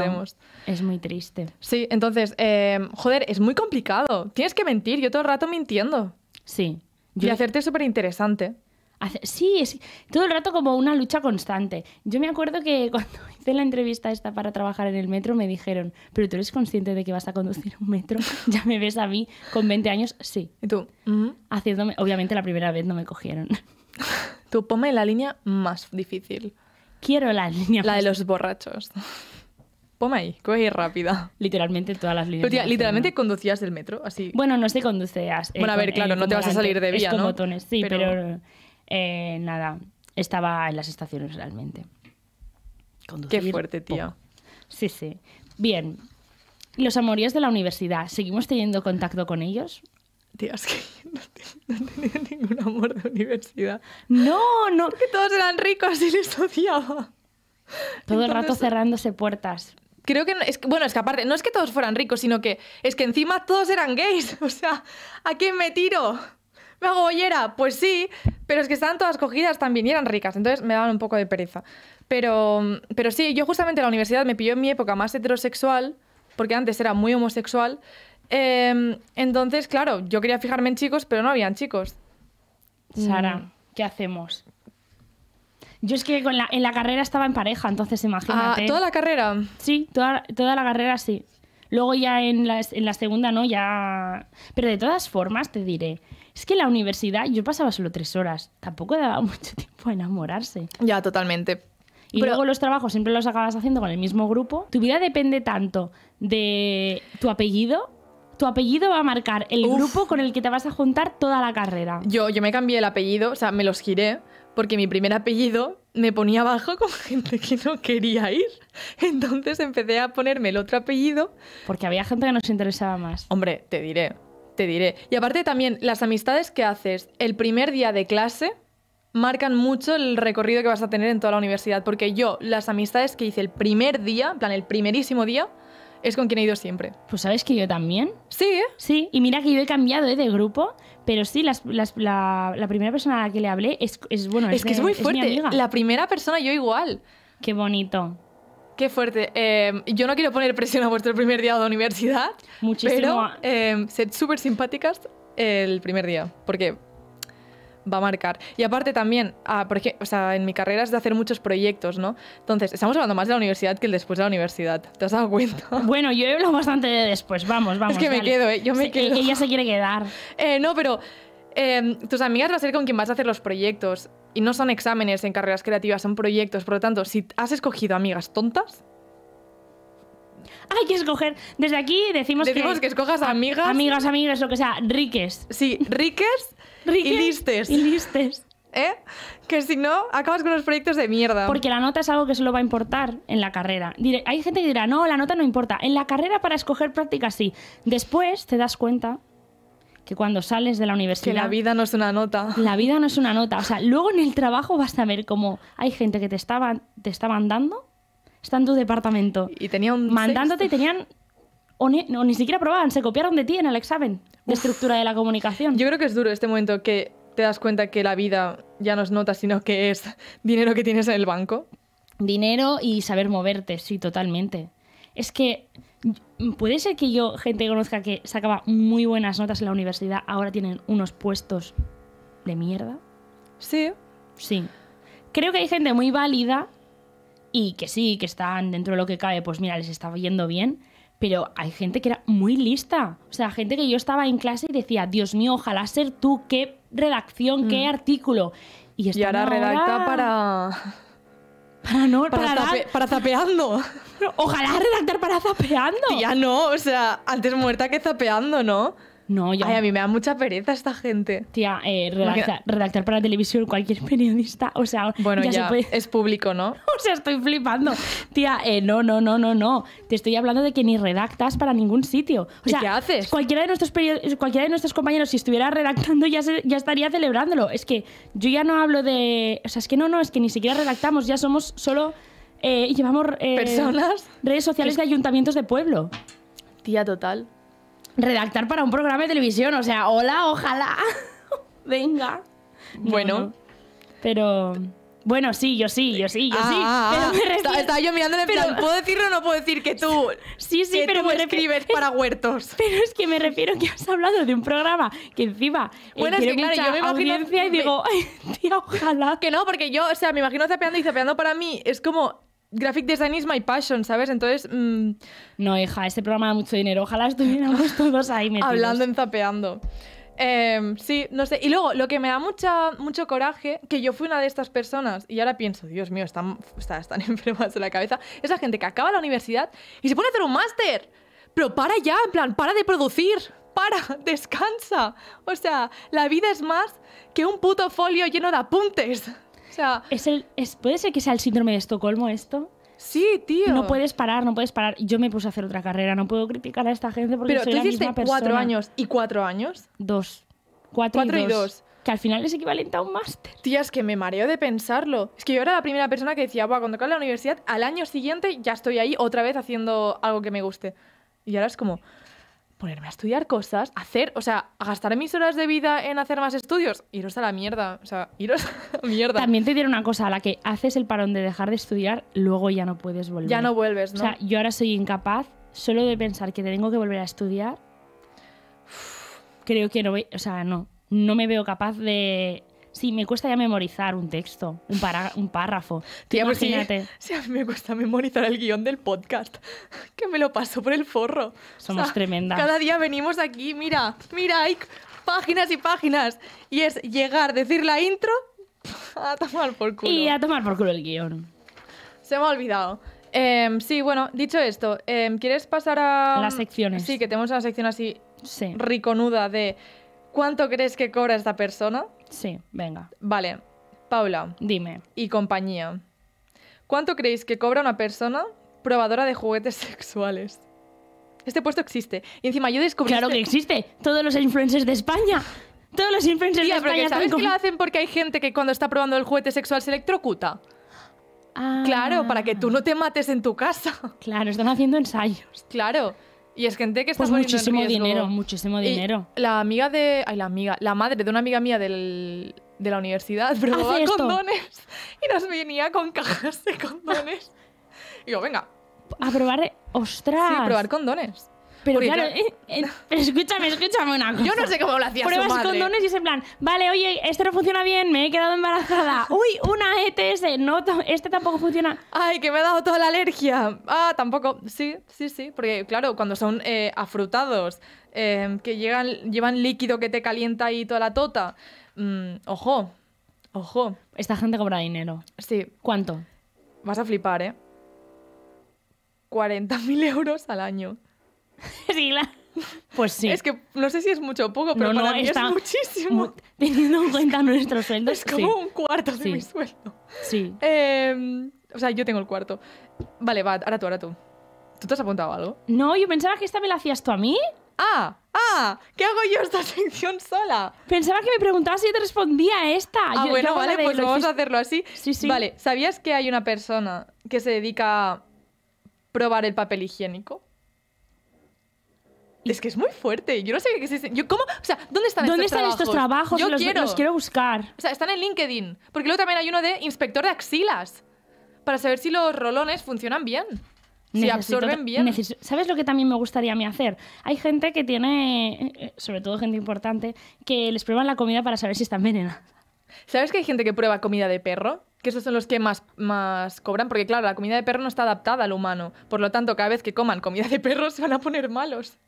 es muy triste. Sí, entonces, em, joder, es muy complicado. Tienes que mentir, yo todo el rato mintiendo. Sí. Y hacerte súper interesante sí, todo el rato como una lucha constante. Yo me acuerdo que cuando hice la entrevista esta para trabajar en el metro me dijeron, pero tú eres consciente de que vas a conducir un metro, ya me ves a mí con 20 años, sí. ¿Y tú? Haciéndome, obviamente la primera vez no me cogieron. Tú ponme la línea más difícil. Quiero la línea. La de los borrachos. Ponme ahí, coge rápida. Literalmente todas las líneas. literalmente conducías el metro, así. Bueno, no sé conducías. Eh, bueno, a ver, claro, no te vas a salir de vía, con ¿no? botones, sí, pero eh, nada, estaba en las estaciones realmente. Qué fuerte, tío Sí, sí. Bien. Los amoríos de la universidad, ¿seguimos teniendo contacto con ellos? Tío, es que no, no tenía ningún amor de universidad. No, no. que todos eran ricos y les odiaba. Todo el rato cerrándose puertas creo que, es, bueno, es que aparte, no es que todos fueran ricos, sino que es que encima todos eran gays. O sea, ¿a quién me tiro? ¿Me hago Pues sí, pero es que estaban todas cogidas también y eran ricas, entonces me daban un poco de pereza. Pero, pero sí, yo justamente la universidad me pilló en mi época más heterosexual, porque antes era muy homosexual. Em, entonces, claro, yo quería fijarme en chicos, pero no habían chicos. Mm. Sara, ¿qué hacemos? Yo es que en la carrera estaba en pareja, entonces ah, imagínate. Ah, ¿Toda la carrera? Sí, toda la carrera sí. Luego ya en la, segunda, ¿no? Ya... Pero de todas formas, te diré, es que en la universidad yo pasaba solo tres horas, tampoco daba mucho tiempo a enamorarse. Ya, totalmente. Y luego los trabajos siempre los acabas haciendo con el mismo grupo. Tu vida depende tanto de tu apellido tu apellido va a marcar el grupo con el que te vas a juntar toda la carrera. Yo, yo me cambié el apellido, o sea, me los giré porque mi primer apellido me ponía abajo con gente que no quería ir. Entonces empecé a ponerme el otro apellido. Porque había gente que nos interesaba más. Hombre, te diré, te diré. Y aparte también, las amistades que haces el primer día de clase marcan mucho el recorrido que vas a tener en toda la universidad. Porque yo, las amistades que hice el primer día, en plan, el primerísimo día, es con quien he ido siempre. Pues sabes que yo también. Sí, ¿eh? Sí, y mira que yo he cambiado eh, de grupo, pero sí, la, primera persona a la que le hablé es, bueno, es, que es muy fuerte. La primera persona yo igual. Qué bonito. Qué fuerte. Em, yo no quiero poner presión a vuestro primer día de universidad. Muchísimo. Pero em, sed súper simpáticas el primer día, porque va a marcar. Y aparte también, ah, porque, o sea, en mi carrera es de hacer muchos proyectos, ¿no? Entonces, estamos hablando más de la universidad que el después de la universidad. ¿Te has dado cuenta? Bueno, yo he hablado bastante de después, vamos, vamos. Es que me quedo, ¿eh? Yo me eh, quedo. Ella se quiere quedar. Eh, no, pero em, tus amigas va a ser con quien vas a hacer los proyectos. Y no son exámenes en carreras creativas, son proyectos. Por lo tanto, si has escogido amigas tontas, hay que escoger. Desde aquí decimos, decimos que, que escojas amigas. Amigas, amigas, lo que sea, riques. Sí, riques, y listes. Y listes. ¿Eh? Que si no, acabas con los proyectos de mierda. Porque la nota es algo que solo va a importar en la carrera. hay gente que dirá, no, la nota no importa. En la carrera para escoger prácticas sí. Después te das cuenta que cuando sales de la universidad... Que la vida no es una nota. La vida no es una nota. O sea, luego en el trabajo vas a ver cómo hay gente que te, estaba, te estaban dando está en tu departamento. Y tenían un mandándote y tenían o ni, siquiera probaban, se copiaron de ti en el examen de estructura de la comunicación. Yo creo que es duro este momento que te das cuenta que la vida ya no es nota, sino que es dinero que tienes en el banco. Dinero y saber moverte, sí, totalmente. Es que puede ser que yo, gente que conozca que sacaba muy buenas notas en la universidad, ahora tienen unos puestos de mierda. Sí. Sí. Creo que hay gente muy válida y que sí, que están dentro de lo que cabe, pues mira, les está yendo bien, pero hay gente que era muy lista. O sea, gente que yo estaba en clase y decía, Dios mío, ojalá ser tú, qué redacción, qué mm. artículo. Y, ahora, redacta para... Para no, para, para zapeando. Ojalá redactar para zapeando. Ya no, o sea, antes muerta que zapeando, ¿no? No, Ay, a mí me da mucha pereza esta gente. Tía, eh, redactar, para televisión cualquier periodista, o sea... Bueno, ya, es público, ¿no? o sea, estoy flipando. Tía, eh, no, no, no, no, no. Te estoy hablando de que ni redactas para ningún sitio. O sea, qué haces? Cualquiera de, nuestros cualquiera de nuestros compañeros, si estuviera redactando, ya, ya estaría celebrándolo. Es que yo ya no hablo de... O sea, es que no, no, es que ni siquiera redactamos, ya somos solo... Eh, llevamos... Eh, Personas. Redes sociales de ayuntamientos de pueblo. Tía, total redactar para un programa de televisión. O sea, hola, ojalá. Venga. Bueno. pero. Bueno, sí, yo sí, yo sí, yo ah, sí. Ah, ah. Pero refiero... Estaba yo mirando en pero... ¿puedo decirlo o no puedo decir que tú? Sí, sí, pero tú escribes para huertos. Pero es que me refiero que has hablado de un programa que encima. Eh, bueno, es que claro, yo me imagino. Audiencia y digo, ay tía, ojalá. Que no, porque yo, o sea, me imagino zapeando y zapeando para mí es como graphic design is my passion, ¿sabes? Entonces... Mm, no, hija, este programa da mucho dinero. Ojalá estuviéramos todos ahí metidos. Hablando en zapeando. Em, sí, no sé. Y luego, lo que me da mucha, mucho coraje, que yo fui una de estas personas, y ahora pienso, Dios mío, están, están enfermas de la cabeza, es la gente que acaba la universidad y se pone a hacer un máster. Pero para ya, en plan, para de producir, para, descansa. O sea, la vida es más que un puto folio lleno de apuntes. O sea, es el, ¿Puede ser que sea el síndrome de Estocolmo esto? Sí, tío. No puedes parar, no puedes parar. Yo me puse a hacer otra carrera, no puedo criticar a esta gente porque Pero tú hiciste cuatro años. ¿Y cuatro años? Dos. Cuatro, y, dos, Que al final es equivalente a un máster. Tía, es que me mareo de pensarlo. Es que yo era la primera persona que decía, Buah, cuando acabe la universidad, al año siguiente ya estoy ahí otra vez haciendo algo que me guste. Y ahora es como, ponerme a estudiar cosas, hacer, o sea, gastar mis horas de vida en hacer más estudios, iros a la mierda, o sea, iros a la mierda. También te dieron una cosa, a la que haces el parón de dejar de estudiar, luego ya no puedes volver. Ya no vuelves, ¿no? O sea, yo ahora soy incapaz solo de pensar que tengo que volver a estudiar. Creo que no, voy... o sea, no, no me veo capaz de Sí, me cuesta ya memorizar un texto, un, párrafo. imagínate. sí, a mí me cuesta memorizar el guión del podcast, que me lo paso por el forro. Somos tremendas. Cada día venimos aquí, mira, mira, hay páginas y páginas. Y es llegar, decir la intro, a tomar por culo. Y a tomar por culo el guión. Se me ha olvidado. Em, sí, bueno, dicho esto, em, ¿quieres pasar a. Las secciones. Sí, que tenemos una sección así. Riconuda de. ¿Cuánto crees que cobra esta persona? Sí, venga. Vale, Paula. Dime. Y compañía. ¿Cuánto creéis que cobra una persona probadora de juguetes sexuales? Este puesto existe. Y encima yo descubrí. Claro este que existe. Todos los influencers de España. Todos los influencers de España. ¿Sabes lo hacen porque hay gente que cuando está probando el juguete sexual se electrocuta? Claro, para que tú ah. no te mates en tu casa. Claro, están haciendo ensayos. Claro. Y es gente que está pues muchísimo dinero, muchísimo dinero. la amiga de, ay, la amiga, la madre de una amiga mía de la universidad probaba condones y nos venía con cajas de condones. y yo, venga. A probar, ostras. Sí, probar condones. Pero claro, eh, eh, escúchame, escúchame una cosa. Yo no sé cómo lo hacía Pruebas condones ¿eh? y es plan, vale, oye, este no funciona bien, me he quedado embarazada. Uy, una ETS, no, este tampoco funciona. Ay, que me ha dado toda la alergia. Ah, tampoco. Sí, sí, sí. Porque claro, cuando son afrutados, em, que llegan, llevan líquido que te calienta y toda la tota. Mm, ojo, ojo. Esta gente cobra dinero. Sí. ¿Cuánto? Vas a flipar, ¿eh? 40.000 euros al año. sí, Pues sí. Es que no sé si es mucho o poco, pero no, para es muchísimo. Teniendo en cuenta nuestros sueldos, es como un cuarto de mi sueldo. Sí. Em, o sea, yo tengo el cuarto. Vale, va, ahora tú, ahora tú. ¿Tú te has apuntado algo? No, yo pensaba que esta me la hacías tú a mí. ¡Ah! ¡Ah! ¿Qué hago yo esta sección sola? Pensaba que me preguntabas si yo te respondía a esta. Ah, bueno, vale, pues vamos a hacerlo así. Sí, sí. Vale, ¿sabías que hay una persona que se dedica a probar el papel higiénico? Es que es muy fuerte. Yo no sé qué es Yo, ¿cómo? O sea, ¿dónde están estos trabajos? Yo los, quiero. buscar. O sea, están en LinkedIn. Porque luego también hay uno de inspector de axilas. Para saber si los rolones funcionan bien. Si absorben bien. ¿Sabes lo que también me gustaría a mí hacer? Hay gente que tiene, eh, eh, sobre todo gente importante, que les prueban la comida para saber si está envenenada. ¿Sabes que hay gente que prueba comida de perro? Que esos son los que más, más cobran, porque claro, la comida de perro no está adaptada al humano. Por lo tanto, cada vez que coman comida de perro se van a poner malos.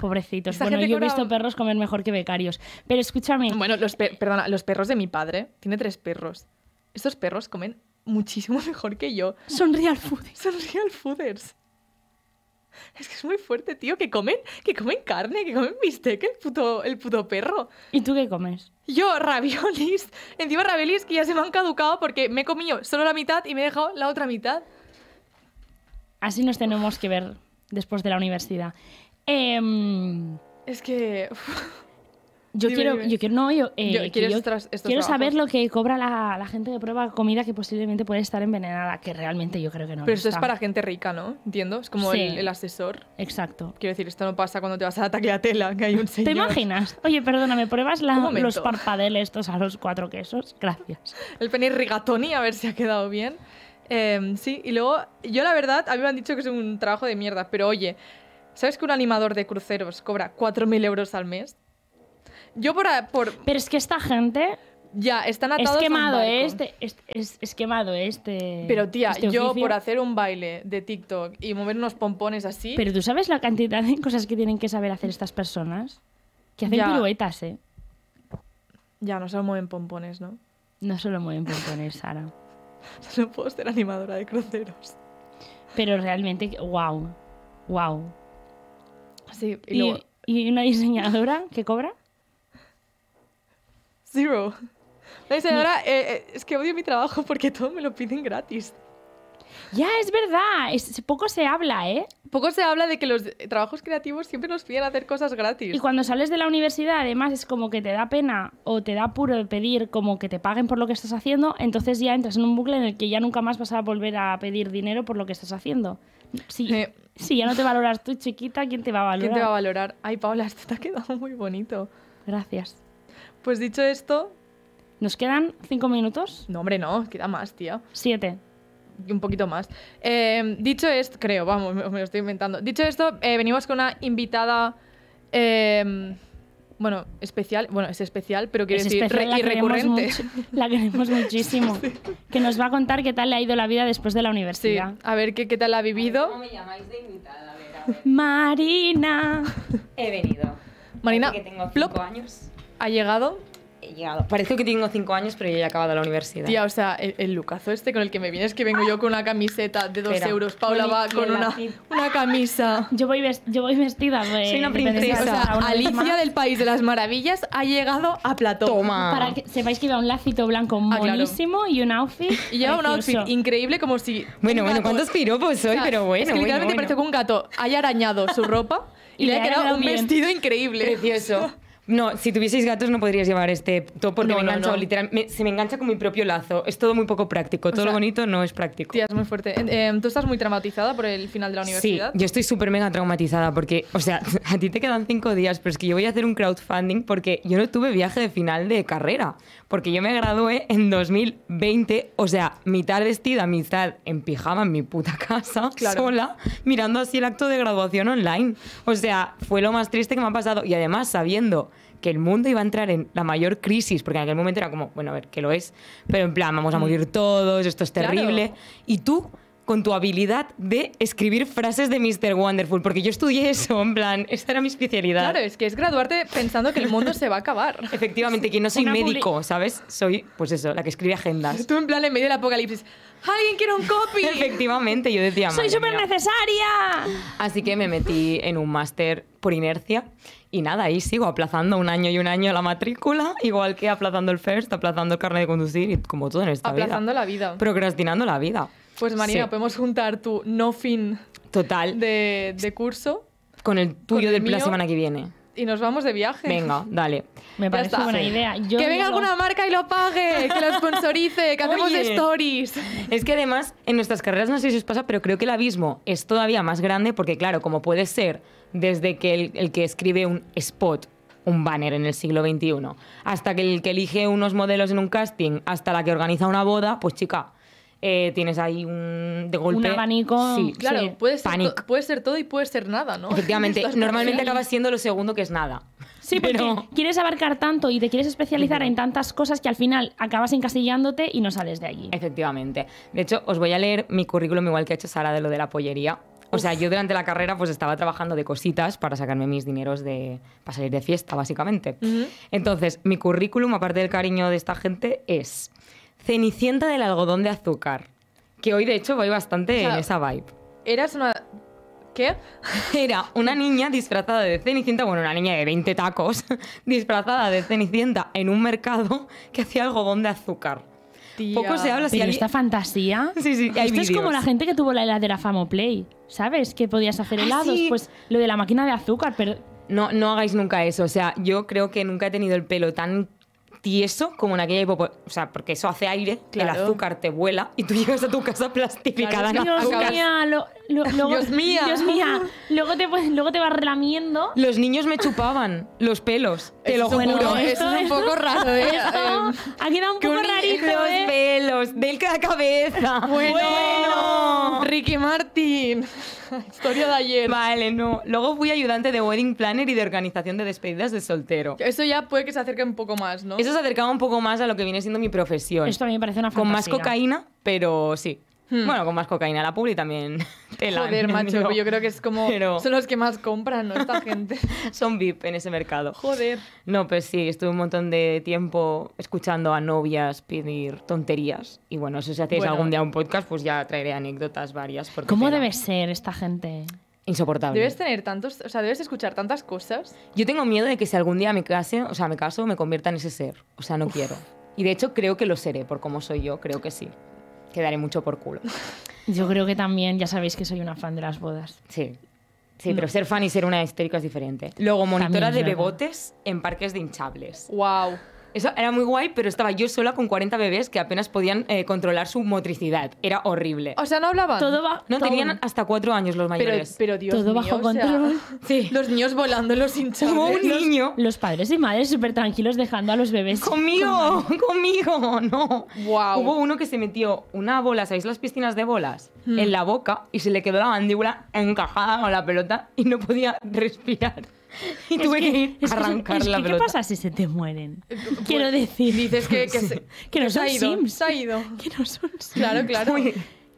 Pobrecitos. bueno, yo he visto perros comer mejor que becarios. Pero escúchame. Bueno, los, perdona, los perros de mi padre, tiene tres perros. Estos perros comen muchísimo mejor que yo. Son real fooders. Son real fooders. Es que es muy fuerte, tío, que comen, que comen carne, que comen bistec, el puto, el puto perro. ¿Y tú qué comes? Yo, raviolis. Encima raviolis que ya se me han caducado porque me he comido solo la mitad y me he dejado la otra mitad. Así nos tenemos que ver después de la universidad. Em, es que... Yo, quiero, yo quiero, no, eh, quiero, saber lo que cobra la, gente de prueba comida que posiblemente puede estar envenenada, que realmente yo creo que no. Pero eso es para gente rica, ¿no? Entiendo, es como el, asesor. Exacto. Quiero decir, esto no pasa cuando te vas a la tagliatela, que hay un señor. ¿Te imaginas? Oye, perdóname, pruebas la, los parpadeles estos a los cuatro quesos. Gracias. el penis rigatoni, a ver si ha quedado bien. Em, sí, y luego, yo la verdad, a mí me han dicho que es un trabajo de mierda, pero oye, ¿Sabes que un animador de cruceros cobra 4.000 euros al mes? Yo por, Pero es que esta gente... Ya, están atados ¿eh? este, es quemado Este, ¿eh? es, quemado este. Pero tía, este yo por hacer un baile de TikTok y mover unos pompones así. Pero tú sabes la cantidad de cosas que tienen que saber hacer estas personas. Que hacen piruetas, ¿eh? Ya, no solo mueven pompones, ¿no? No solo mueven pompones, Sara. solo puedo ser animadora de cruceros. Pero realmente, wow. Wow. Sí, y, una diseñadora que cobra? Zero. La diseñadora, eh, eh, es que odio mi trabajo porque todo me lo piden gratis. Ya, es verdad. poco se habla, ¿eh? Poco se habla de que los trabajos creativos siempre nos piden hacer cosas gratis. Y cuando sales de la universidad, además, es como que te da pena o te da apuro pedir como que te paguen por lo que estás haciendo, entonces ya entras en un bucle en el que ya nunca más vas a volver a pedir dinero por lo que estás haciendo. Sí. Eh, si ya no te valoras tú, chiquita, ¿quién te va a valorar? ¿Quién te va a valorar? Ay, Paula, esto te ha quedado muy bonito. Gracias. Pues dicho esto... ¿Nos quedan cinco minutos? No, hombre, no, queda más, tío. Siete un poquito más. Eh, dicho esto, creo, vamos, me, lo estoy inventando. Dicho esto, eh, venimos con una invitada eh, bueno, especial, bueno, es especial, pero quiere decir, recurrente. la queremos muchísimo. Que nos va a contar qué tal le ha ido la vida después de la universidad. Sí, a ver qué, qué tal ha vivido. de invitada? Marina. He venido. Marina, años. ha llegado llegado. Parece que tengo cinco años, pero ya he acabado la universidad. ya o sea, el, lucazo este con el que me vienes, que vengo yo con una camiseta de dos euros, Paula va con una, una, camisa. Yo voy, yo voy vestida de... Soy una princesa. O sea, Alicia del País de las Maravillas ha llegado a Platón. Toma. Para que sepáis que iba un lacito blanco buenísimo ah, y un outfit Y lleva un outfit increíble, como si... Bueno, bueno, cuántos piropos soy, pero bueno, es que literalmente parece que un gato haya arañado su ropa y, le, ha quedado un vestido increíble. Precioso. No, si tuvieseis gatos no podrías llevar este top porque me engancha, literalmente, se me engancha con mi propio lazo. Es todo muy poco práctico, todo lo bonito no es práctico. Tía, es muy fuerte. Em, ¿Tú estás muy traumatizada por el final de la universidad? Sí, yo estoy súper mega traumatizada porque, o sea, a ti te quedan cinco días, pero es que yo voy a hacer un crowdfunding porque yo no tuve viaje de final de carrera, porque yo me gradué en 2020, o sea, mitad vestida, mitad en pijama en mi puta casa, sola, mirando así el acto de graduación online. O sea, fue lo más triste que me ha pasado y además sabiendo que el mundo iba a entrar en la mayor crisis, porque en aquel momento era como, bueno, a ver, que lo es, pero en plan, vamos a mm. morir todos, esto es terrible. Y tú con tu habilidad de escribir frases de Mr. Wonderful, porque yo estudié eso, en plan, esta era mi especialidad. Claro, es que es graduarte pensando que el mundo se va a acabar. Efectivamente, que no soy médico, ¿sabes? Soy, pues eso, la que escribe agendas. Tú en plan en medio del apocalipsis, ¡alguien quiere un copy! Efectivamente, yo decía, ¡soy súper necesaria! Así que me metí en un máster por inercia y nada, ahí sigo aplazando un año y un año la matrícula, igual que aplazando el first, aplazando el carnet de conducir y como todo en esta vida. Aplazando la vida. Procrastinando la vida. Pues María, podemos juntar tu no fin total de, de curso con el tuyo de la semana que viene y nos vamos de viaje. Venga, dale. Me parece una buena idea. que venga alguna marca y lo pague, que lo sponsorice, que hacemos stories. Es que además, en nuestras carreras no sé si os pasa, pero creo que el abismo es todavía más grande porque, claro, como puede ser desde que el, que escribe un spot un banner en el siglo XXI, hasta que el que elige unos modelos en un casting, hasta la que organiza una boda, pues chica, eh, tienes ahí un de golpe un abanico sí, claro Puede, ser todo y puede ser nada no efectivamente normalmente acabas siendo lo segundo que es nada sí pero quieres abarcar tanto y te quieres especializar en tantas cosas que al final acabas encasillándote y no sales de allí efectivamente de hecho os voy a leer mi currículum igual que ha hecho Sara de lo de la pollería o sea, yo durante la carrera pues estaba trabajando de cositas para sacarme mis dineros de, para salir de fiesta, básicamente. Entonces, mi currículum, aparte del cariño de esta gente, es Cenicienta del algodón de azúcar. Que hoy, de hecho, voy bastante en esa vibe. Eras una... ¿Qué? Era una niña disfrazada de Cenicienta, bueno, una niña de 20 tacos, disfrazada de Cenicienta en un mercado que hacía algodón de azúcar. Poco se habla. Pero esta fantasía. Esto es como la gente que tuvo la heladera Famoplay. ¿Sabes? Que podías hacer ah, helados. Pues lo de la máquina de azúcar, pero. No, no hagáis nunca eso. O sea, yo creo que nunca he tenido el pelo tan y eso, como en aquella época. O sea, porque eso hace aire, el azúcar te vuela y tú llegas a tu casa plastificada en Dios mío! Dios mío! Dios mío! Luego te, luego te vas relamiendo. Los niños me chupaban los pelos, te lo juro. eso es un poco raro, ¿eh? Esto eh, ha quedado un poco rarito, Los ¿eh? pelos. Del que la cabeza. Bueno, bueno. Ricky Martin. historia de ayer. Vale, no. Luego fui ayudante de wedding planner y de organización de despedidas de soltero. Eso ya puede que se acerque un poco más, ¿no? Eso se acercaba un poco más a lo que viene siendo mi profesión. Esto a mí me parece una fantasía. Con más cocaína, pero sí. Hmm. Bueno, con más cocaína la publi también. Joder, macho, yo creo que es como. Son los que más compran, ¿no? Esta gente. son VIP en ese mercado. Joder. No, pues sí, estuve un montón de tiempo escuchando a novias pedir tonterías. Y bueno, si os hacéis algún día un podcast, pues ya traeré anécdotas varias. ¿Cómo debe ser esta gente? insoportable. Debes tener tantos, o sea, debes escuchar tantas cosas. Yo tengo miedo de que si algún día me case, o sea, me caso, me convierta en ese ser. O sea, no quiero. Y de hecho creo que lo seré, por cómo soy yo, creo que sí que daré mucho por culo. Yo creo que también, ya sabéis que soy una fan de las bodas. Sí. Sí, pero mm. ser fan y ser una histérica es diferente. Luego, monitora de bebotes en parques de hinchables. ¡Wow! Eso era muy guay, pero estaba yo sola con 40 bebés que apenas podían eh, controlar su motricidad. Era horrible. O sea, no hablaban. Todo va. No, tenían hasta 4 años los mayores. Pero, Dios Todo bajo control. sí. Los niños volando, los hinchados. Como un niño. Los, padres y madres súper tranquilos dejando a los bebés. ¡Conmigo! ¡Conmigo! No. Wow. Hubo uno que se metió una bola, ¿sabéis las piscinas de bolas? Hmm. En la boca y se le quedó la mandíbula encajada con la pelota y no podía respirar y tuve que, ir a arrancar la pelota. ¿Qué pasa si se te mueren? Eh, Quiero pues, decir. Dices que, que, no son Sims. ha ido. Que no son Sims. Claro, claro.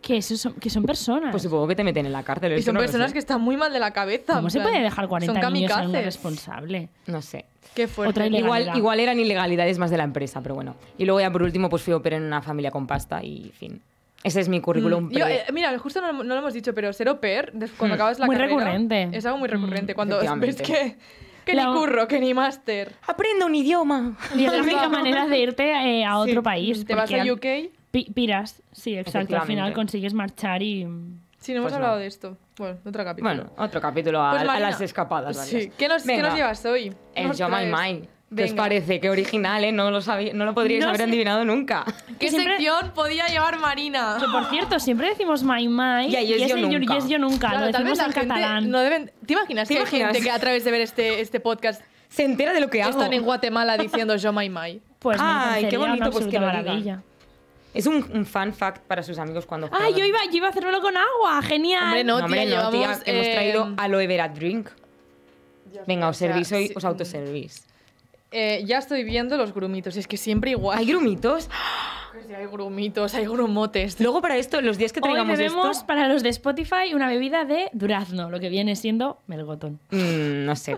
Que, son, personas. Pues supongo que te meten en la cárcel. Y son personas que están muy mal de la cabeza. ¿Cómo se puede dejar 40 niños responsable? No sé. Qué fuerte. igual, igual eran ilegalidades más de la empresa, pero bueno. Y luego ya por último pues fui a operar en una familia con pasta y fin. Ese es mi currículum. Mm, eh, mira, justo no, lo hemos dicho, pero ser au pair, cuando hmm. acabas la muy carrera... Muy recurrente. Es algo muy hmm, recurrente. cuando ves que... Que ni curro, que ni máster. aprende un idioma. Y es la única manera de irte eh, a otro país. Te vas a UK. piras, sí, exacto. Al final consigues marchar y. Mm, sí, no hemos pues hablado de esto. Bueno, otro capítulo. Bueno, otro capítulo pues a, las escapadas. Sí. ¿Qué nos, ¿Qué nos, llevas hoy? El Yo My Mind. ¿Qué os parece? Qué original, ¿eh? No lo, no lo podríais haber adivinado nunca. ¿Qué, sección podía llevar Marina? Que por cierto, siempre decimos my my y, es, yo, nunca. yo nunca. lo tal decimos vez en catalán. No deben... ¿Te imaginas que Hay gente que a través de ver este, este podcast se entera de lo que hago? Están en Guatemala diciendo yo my my. Pues Ay, qué bonito, pues qué maravilla. Es un, un, fan fact para sus amigos cuando ay ah, yo iba, yo iba a hacerlo con agua, genial. Hombre, no, hemos traído eh, aloe vera drink. Venga, os servís hoy, os autoservís. Eh, ya estoy viendo los grumitos, es que siempre igual. ¿Hay grumitos? Pues sí, hay grumitos, hay grumotes. Luego para esto, los días que traigamos Hoy para los de Spotify una bebida de durazno, lo que viene siendo melgotón. Mm, no sé.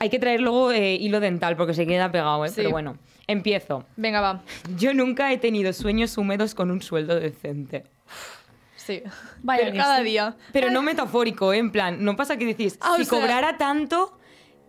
hay que traer luego eh, hilo dental porque se queda pegado, ¿eh? Pero bueno, empiezo. Venga, va. Yo nunca he tenido sueños húmedos con un sueldo decente. Sí. Vaya, cada día. Pero no metafórico, eh, en plan, no pasa que decís, ah, si cobrara tanto,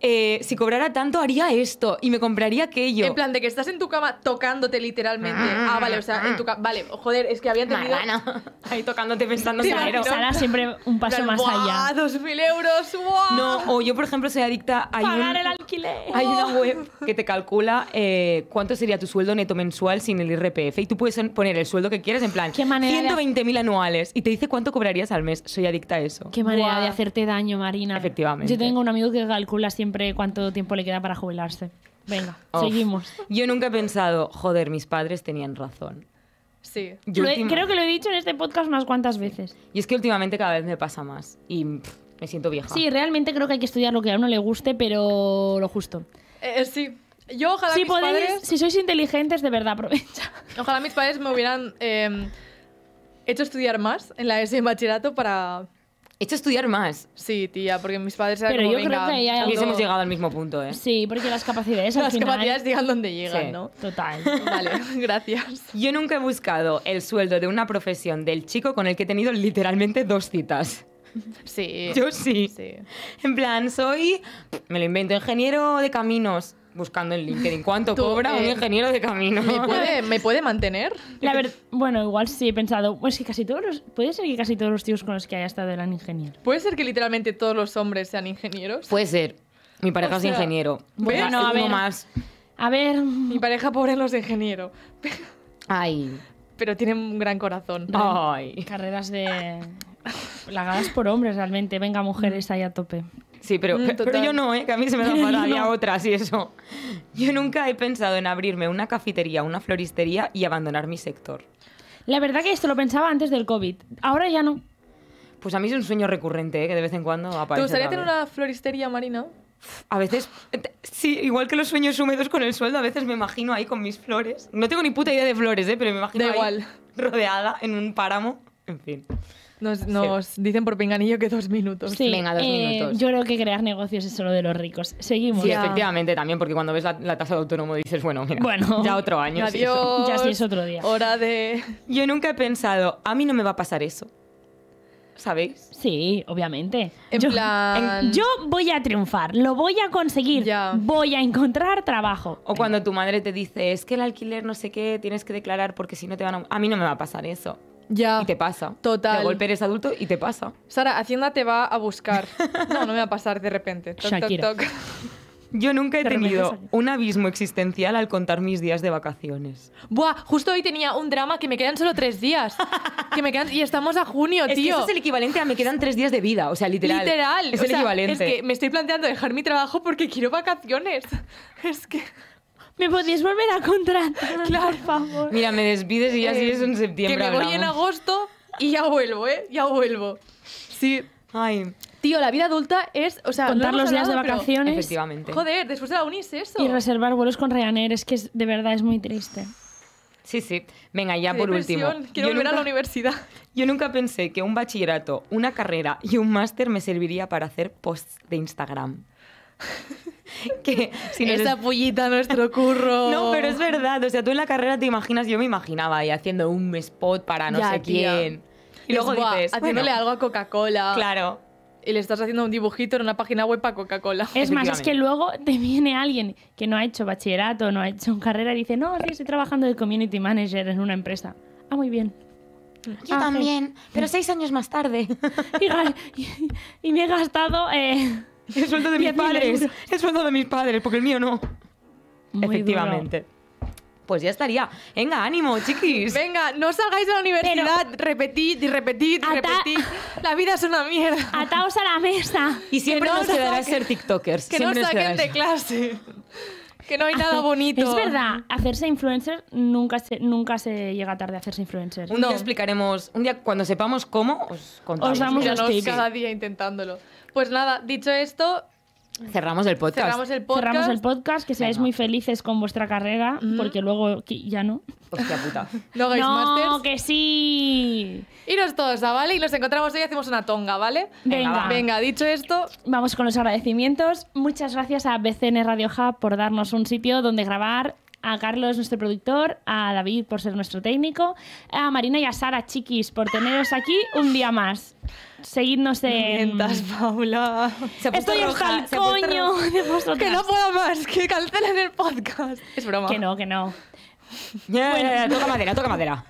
eh, si cobrara tanto haría esto y me compraría aquello. En plan, de que estás en tu cama tocándote literalmente. Ah, ah vale, o sea, en tu cama. Vale, joder, es que había tenido Ahí tocándote pensando en dinero. Sara siempre un paso más allá. ¡Dos mil euros! No, o yo, por ejemplo, soy adicta a. Pagar el alquiler. Hay una web que te calcula eh, cuánto sería tu sueldo neto mensual sin el IRPF y tú puedes poner el sueldo que quieras en plan, 120.000 anuales y te dice cuánto cobrarías al mes. Soy adicta a eso. Qué manera de hacerte daño, Marina. Efectivamente. Yo tengo un amigo que calcula siempre cuánto tiempo le queda para jubilarse. Venga, seguimos. Yo nunca he pensado, joder, mis padres tenían razón. Sí. Yo creo que lo he dicho en este podcast unas cuantas veces. Y es que últimamente cada vez me pasa más y me siento vieja. Sí, realmente creo que hay que estudiar lo que a uno le guste, pero lo justo. Eh, eh, sí. Yo ojalá si mis padres... Si sois inteligentes, de verdad, aprovecha. Ojalá mis padres me hubieran em, hecho estudiar más en la S de bachillerato para He hecho estudiar más. Sí, tía, porque mis padres eran Pero como, yo creo que ya hubiésemos llegado al mismo punto, ¿eh? Sí, porque las capacidades al Las capacidades llegan donde llegan, ¿no? Total. Vale, gracias. Yo nunca he buscado el sueldo de una profesión del chico con el que he tenido literalmente dos citas. Sí. Yo sí. Sí. En plan, soy, me lo invento, ingeniero de caminos buscando en LinkedIn cuánto cobra un eh, ingeniero de camino. ¿Me puede, mantener? bueno, igual sí he pensado, pues que casi todos los, puede ser que casi todos los tíos con los que haya estado eran ingenieros. ¿Puede ser que literalmente todos los hombres sean ingenieros? Puede ser. Mi pareja es ingeniero. Bueno, a ver, A ver, mi pareja pobre los de ingeniero. Ay. Pero tienen un gran corazón. Ay. Carreras de lagadas por hombres realmente. Venga, mujeres ahí a tope. Sí, pero, mm, yo no, ¿eh? que a mí se me da mal, otras y eso. Yo nunca he pensado en abrirme una cafetería, una floristería y abandonar mi sector. La verdad que esto lo pensaba antes del COVID. Ahora ya no. Pues a mí es un sueño recurrente, ¿eh? que de vez en cuando aparece. ¿Te gustaría tener una floristería marina? A veces, eh, sí, igual que los sueños húmedos con el sueldo, a veces me imagino ahí con mis flores. No tengo ni puta idea de flores, ¿eh? pero me imagino ahí igual. rodeada en un páramo. En fin. Nos, dicen por pinganillo que dos minutos. Sí, Venga, dos eh, minutos. Yo creo que crear negocios es solo de los ricos. Seguimos. Sí, efectivamente, también, porque cuando ves la, tasa de autónomo dices, bueno, mira, ya otro año. ya sí es otro día. Hora de... Yo nunca he pensado, a mí no me va a pasar eso. ¿Sabéis? Sí, obviamente. yo, voy a triunfar, lo voy a conseguir, voy a encontrar trabajo. O cuando tu madre te dice, es que el alquiler no sé qué, tienes que declarar porque si no te van a... A mí no me va a pasar eso. Ya. Y te pasa. Total. De golpe eres adulto y te pasa. Sara, Hacienda te va a buscar. no, no me va a pasar de repente. Shakira. Yo nunca he tenido un abismo existencial al contar mis días de vacaciones. Buah, justo hoy tenía un drama que me quedan solo tres días. que me quedan, y estamos a junio, es tío. eso es el equivalente a me quedan tres días de vida, o sea, literal. Literal. Es el equivalente. Es que me estoy planteando dejar mi trabajo porque quiero vacaciones. Es que... ¿me podías volver a contratar, claro. por favor? Mira, me despides y ya eh, sí en septiembre. Que me voy en agosto y ya vuelvo, ¿eh? Ya vuelvo. Sí. Ay. Tío, la vida adulta es, o sea, contar los días de vacaciones. Efectivamente. Joder, después de la uni eso. Y reservar vuelos con Ryanair es que de verdad es muy triste. Sí, sí. Venga, ya por último. Quiero volver a la universidad. Yo nunca pensé que un bachillerato, una carrera y un máster me serviría para hacer posts de Instagram. que esa pollita nuestro curro. No, pero es verdad, o sea, tú en la carrera te imaginas, yo me imaginaba ahí haciendo un spot para no sé quién. Y, luego dices, haciéndole algo a Coca-Cola. Claro. Y le estás haciendo un dibujito en una página web para Coca-Cola. Es más, es que luego te viene alguien que no ha hecho bachillerato, no ha hecho carrera y dice, no, sí, estoy trabajando de community manager en una empresa. Ah, muy bien. Yo ah, también, pero seis años más tarde. Y, me he gastado eh, el sueldo de mis padres. El sueldo de mis padres, porque el mío no. Efectivamente. Pues ya estaría. Venga, ánimo, chiquis. Venga, no salgáis de la universidad. repetit repetid y repetid y repetid. La vida es una mierda. Ataos a la mesa. Y siempre no nos quedará ser TikTokers. Que no saquen de clase no hay nada bonito. Es verdad, hacerse influencer nunca se, nunca se llega tarde a hacerse influencer. Un no. explicaremos, un día cuando sepamos cómo, os contamos. Os damos cada día intentándolo. Pues nada, dicho esto, Cerramos el podcast. Cerramos el podcast. que seáis muy felices con vuestra carrera, porque luego ya no. Hostia puta. no, hagáis no que sí. Iros todos, ¿a ¿vale? Y nos encontramos hoy y hacemos una tonga, ¿vale? Venga. Venga, dicho esto. Vamos con los agradecimientos. Muchas gracias a BCN Radio Hub por darnos un sitio donde grabar a Carlos, nuestro productor, a David por ser nuestro técnico, a Marina y a Sara Chiquis por teneros aquí un día más seguidnos en... Mientas, Paula. Estoy en hasta de vosotras. Que no puedo más, que cancelen el podcast. Es broma. Que no, que no. bueno, toca madera, toca madera.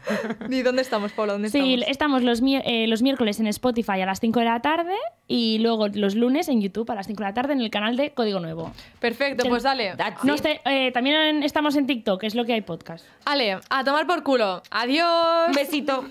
¿Y dónde estamos, Paula? ¿Dónde sí, estamos, estamos eh, los, miércoles en Spotify a las 5 de la tarde y luego los lunes en YouTube a las 5 de la tarde en el canal de Código Nuevo. Perfecto, pues dale. Eh, también estamos en TikTok, es lo que hay podcast. Ale, a tomar por culo. Adiós. Besito.